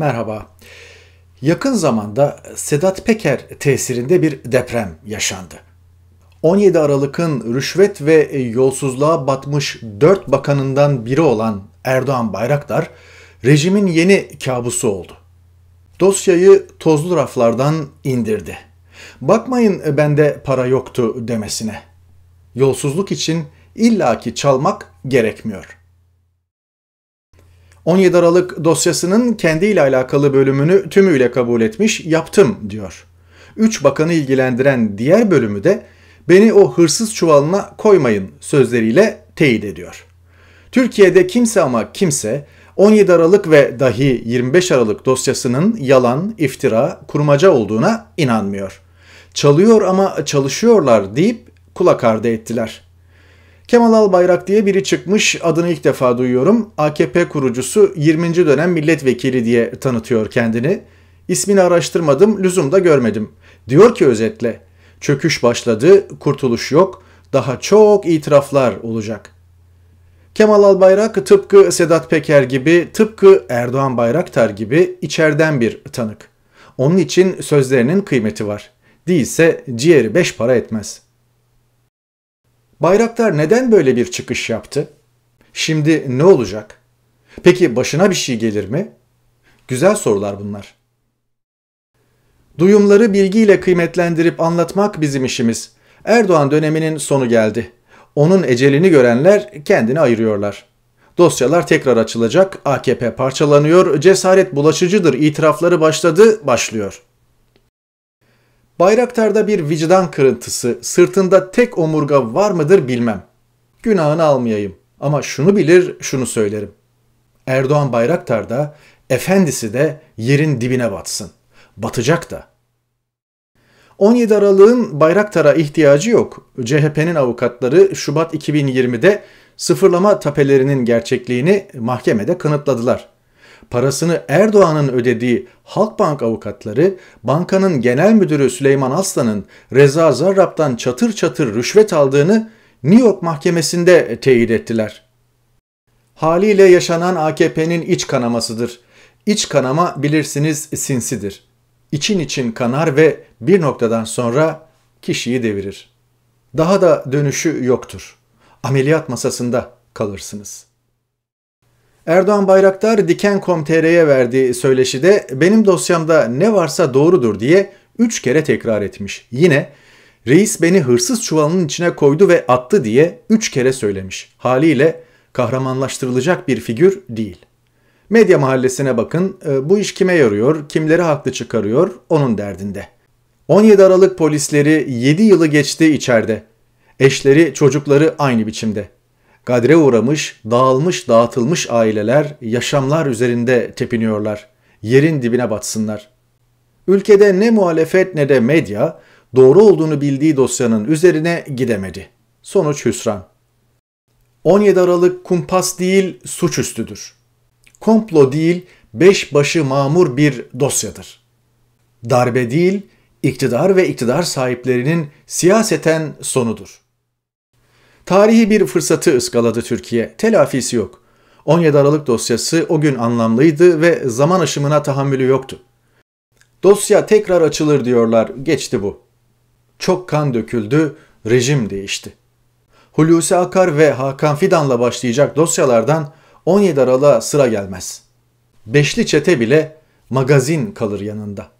Merhaba. Yakın zamanda Sedat Peker tesirinde bir deprem yaşandı. 17 Aralık'ın rüşvet ve yolsuzluğa batmış 4 bakanından biri olan Erdoğan Bayraktar, rejimin yeni kabusu oldu. Dosyayı tozlu raflardan indirdi. Bakmayın bende para yoktu demesine. Yolsuzluk için illaki çalmak gerekmiyor.'' 17 Aralık dosyasının kendiyle alakalı bölümünü tümüyle kabul etmiş, yaptım diyor. Üç bakanı ilgilendiren diğer bölümü de beni o hırsız çuvalına koymayın sözleriyle teyit ediyor. Türkiye'de kimse ama kimse 17 Aralık ve dahi 25 Aralık dosyasının yalan, iftira, kurmaca olduğuna inanmıyor. Çalıyor ama çalışıyorlar deyip kulak ardı ettiler.'' Kemal Albayrak diye biri çıkmış adını ilk defa duyuyorum. AKP kurucusu 20. dönem milletvekili diye tanıtıyor kendini. İsmini araştırmadım, lüzum da görmedim. Diyor ki özetle, çöküş başladı, kurtuluş yok, daha çok itiraflar olacak. Kemal Albayrak tıpkı Sedat Peker gibi, tıpkı Erdoğan Bayraktar gibi içerden bir tanık. Onun için sözlerinin kıymeti var. Değilse ciğeri beş para etmez.'' Bayraktar neden böyle bir çıkış yaptı? Şimdi ne olacak? Peki başına bir şey gelir mi? Güzel sorular bunlar. Duyumları bilgiyle kıymetlendirip anlatmak bizim işimiz. Erdoğan döneminin sonu geldi. Onun ecelini görenler kendini ayırıyorlar. Dosyalar tekrar açılacak, AKP parçalanıyor, cesaret bulaşıcıdır itirafları başladı, başlıyor.'' Bayraktar'da bir vicdan kırıntısı, sırtında tek omurga var mıdır bilmem. Günahını almayayım ama şunu bilir, şunu söylerim. Erdoğan Bayraktar'da, efendisi de yerin dibine batsın. Batacak da. 17 Aralık'ın Bayraktar'a ihtiyacı yok. CHP'nin avukatları Şubat 2020'de sıfırlama tapelerinin gerçekliğini mahkemede kanıtladılar parasını Erdoğan'ın ödediği Halkbank avukatları, bankanın genel müdürü Süleyman Aslan'ın Reza Zarrab'dan çatır çatır rüşvet aldığını New York mahkemesinde teyit ettiler. Haliyle yaşanan AKP'nin iç kanamasıdır. İç kanama bilirsiniz sinsidir. İçin için kanar ve bir noktadan sonra kişiyi devirir. Daha da dönüşü yoktur. Ameliyat masasında kalırsınız.'' Erdoğan Bayraktar Diken.com.tr'ye verdiği söyleşide benim dosyamda ne varsa doğrudur diye 3 kere tekrar etmiş. Yine reis beni hırsız çuvalının içine koydu ve attı diye 3 kere söylemiş. Haliyle kahramanlaştırılacak bir figür değil. Medya mahallesine bakın e, bu iş kime yarıyor, kimleri haklı çıkarıyor onun derdinde. 17 Aralık polisleri 7 yılı geçti içeride. Eşleri, çocukları aynı biçimde. Kadre uğramış, dağılmış, dağıtılmış aileler yaşamlar üzerinde tepiniyorlar. Yerin dibine batsınlar. Ülkede ne muhalefet ne de medya doğru olduğunu bildiği dosyanın üzerine gidemedi. Sonuç hüsran. 17 Aralık kumpas değil suçüstüdür. Komplo değil beş başı mamur bir dosyadır. Darbe değil iktidar ve iktidar sahiplerinin siyaseten sonudur. Tarihi bir fırsatı ıskaladı Türkiye. Telafisi yok. 17 Aralık dosyası o gün anlamlıydı ve zaman aşımına tahammülü yoktu. Dosya tekrar açılır diyorlar. Geçti bu. Çok kan döküldü, rejim değişti. Hulusi Akar ve Hakan Fidan'la başlayacak dosyalardan 17 Aralık'a sıra gelmez. Beşli çete bile magazin kalır yanında.''